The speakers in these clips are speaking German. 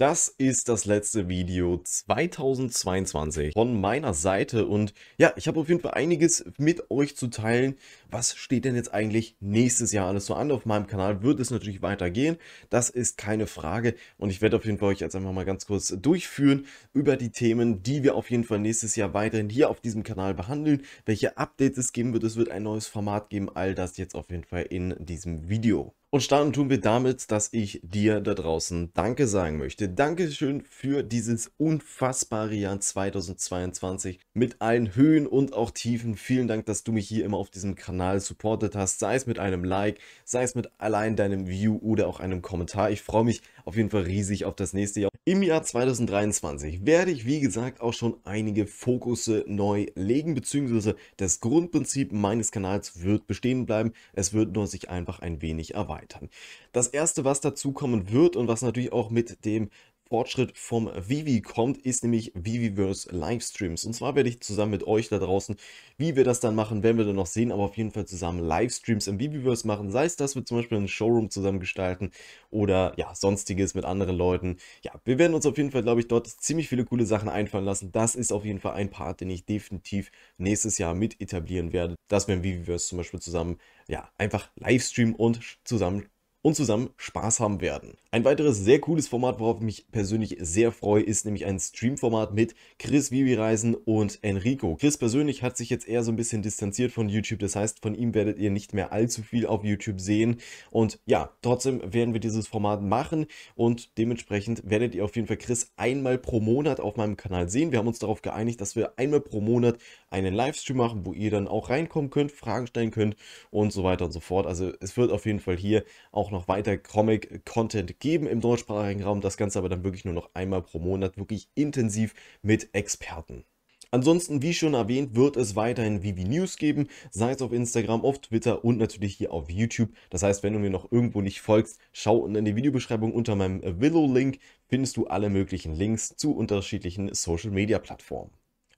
Das ist das letzte Video 2022 von meiner Seite und ja, ich habe auf jeden Fall einiges mit euch zu teilen. Was steht denn jetzt eigentlich nächstes Jahr alles so an? Auf meinem Kanal wird es natürlich weitergehen, das ist keine Frage und ich werde auf jeden Fall euch jetzt einfach mal ganz kurz durchführen über die Themen, die wir auf jeden Fall nächstes Jahr weiterhin hier auf diesem Kanal behandeln, welche Updates es geben wird, es wird ein neues Format geben, all das jetzt auf jeden Fall in diesem Video. Und starten tun wir damit, dass ich dir da draußen Danke sagen möchte. Dankeschön für dieses unfassbare Jahr 2022 mit allen Höhen und auch Tiefen. Vielen Dank, dass du mich hier immer auf diesem Kanal supportet hast, sei es mit einem Like, sei es mit allein deinem View oder auch einem Kommentar. Ich freue mich auf jeden Fall riesig auf das nächste Jahr im Jahr 2023 werde ich, wie gesagt, auch schon einige Fokusse neu legen, beziehungsweise das Grundprinzip meines Kanals wird bestehen bleiben. Es wird nur sich einfach ein wenig erweitern. Das erste, was dazu kommen wird und was natürlich auch mit dem Fortschritt vom Vivi kommt, ist nämlich Viviverse Livestreams. Und zwar werde ich zusammen mit euch da draußen, wie wir das dann machen, werden wir dann noch sehen, aber auf jeden Fall zusammen Livestreams im Viviverse machen. Sei es, dass wir zum Beispiel einen Showroom zusammen gestalten oder ja, sonstiges mit anderen Leuten. Ja, wir werden uns auf jeden Fall, glaube ich, dort ziemlich viele coole Sachen einfallen lassen. Das ist auf jeden Fall ein Part, den ich definitiv nächstes Jahr mit etablieren werde, dass wir im Viviverse zum Beispiel zusammen, ja, einfach Livestream und zusammen und zusammen Spaß haben werden. Ein weiteres sehr cooles Format, worauf ich mich persönlich sehr freue, ist nämlich ein Stream-Format mit Chris Vivi-Reisen und Enrico. Chris persönlich hat sich jetzt eher so ein bisschen distanziert von YouTube, das heißt, von ihm werdet ihr nicht mehr allzu viel auf YouTube sehen. Und ja, trotzdem werden wir dieses Format machen und dementsprechend werdet ihr auf jeden Fall Chris einmal pro Monat auf meinem Kanal sehen. Wir haben uns darauf geeinigt, dass wir einmal pro Monat einen Livestream machen, wo ihr dann auch reinkommen könnt, Fragen stellen könnt und so weiter und so fort. Also es wird auf jeden Fall hier auch noch noch weiter Comic-Content geben im deutschsprachigen Raum. Das Ganze aber dann wirklich nur noch einmal pro Monat, wirklich intensiv mit Experten. Ansonsten, wie schon erwähnt, wird es weiterhin Vivi News geben, sei es auf Instagram, auf Twitter und natürlich hier auf YouTube. Das heißt, wenn du mir noch irgendwo nicht folgst, schau unten in die Videobeschreibung unter meinem Willow-Link, findest du alle möglichen Links zu unterschiedlichen Social-Media-Plattformen.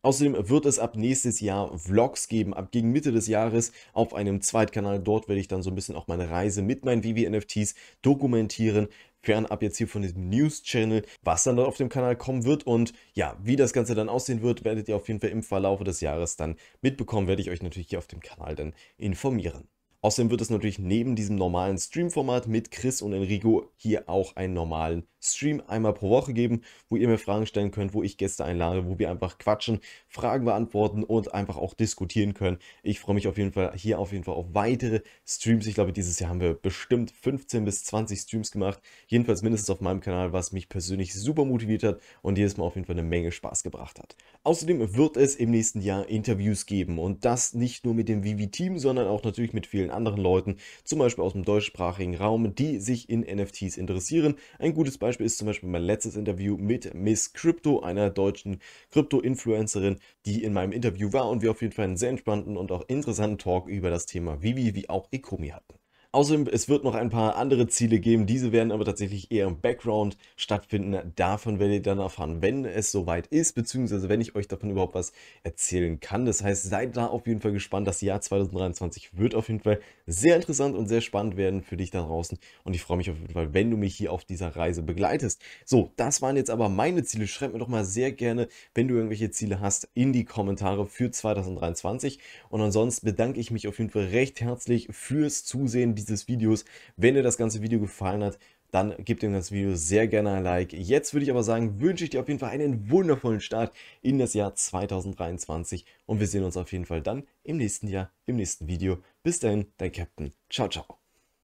Außerdem wird es ab nächstes Jahr Vlogs geben, ab gegen Mitte des Jahres auf einem Zweitkanal. Dort werde ich dann so ein bisschen auch meine Reise mit meinen WW-NFTs dokumentieren, fernab jetzt hier von diesem News-Channel, was dann dort auf dem Kanal kommen wird und ja, wie das Ganze dann aussehen wird, werdet ihr auf jeden Fall im Verlaufe des Jahres dann mitbekommen, werde ich euch natürlich hier auf dem Kanal dann informieren. Außerdem wird es natürlich neben diesem normalen Stream-Format mit Chris und Enrico hier auch einen normalen Stream einmal pro Woche geben, wo ihr mir Fragen stellen könnt, wo ich Gäste einlade, wo wir einfach quatschen, Fragen beantworten und einfach auch diskutieren können. Ich freue mich auf jeden Fall hier auf jeden Fall auf weitere Streams. Ich glaube, dieses Jahr haben wir bestimmt 15 bis 20 Streams gemacht. Jedenfalls mindestens auf meinem Kanal, was mich persönlich super motiviert hat und jedes Mal auf jeden Fall eine Menge Spaß gebracht hat. Außerdem wird es im nächsten Jahr Interviews geben und das nicht nur mit dem Vivi-Team, sondern auch natürlich mit vielen vielen anderen Leuten, zum Beispiel aus dem deutschsprachigen Raum, die sich in NFTs interessieren. Ein gutes Beispiel ist zum Beispiel mein letztes Interview mit Miss Crypto, einer deutschen Krypto-Influencerin, die in meinem Interview war und wir auf jeden Fall einen sehr entspannten und auch interessanten Talk über das Thema Vivi wie auch Ekomi hatten. Außerdem, es wird noch ein paar andere Ziele geben. Diese werden aber tatsächlich eher im Background stattfinden. Davon werdet ihr dann erfahren, wenn es soweit ist, beziehungsweise wenn ich euch davon überhaupt was erzählen kann. Das heißt, seid da auf jeden Fall gespannt. Das Jahr 2023 wird auf jeden Fall sehr interessant und sehr spannend werden für dich da draußen. Und ich freue mich auf jeden Fall, wenn du mich hier auf dieser Reise begleitest. So, das waren jetzt aber meine Ziele. Schreibt mir doch mal sehr gerne, wenn du irgendwelche Ziele hast, in die Kommentare für 2023. Und ansonsten bedanke ich mich auf jeden Fall recht herzlich fürs Zusehen dieses Videos. Wenn dir das ganze Video gefallen hat, dann gib dem ganzen Video sehr gerne ein Like. Jetzt würde ich aber sagen, wünsche ich dir auf jeden Fall einen wundervollen Start in das Jahr 2023 und wir sehen uns auf jeden Fall dann im nächsten Jahr, im nächsten Video. Bis dahin, dein Captain. Ciao, ciao.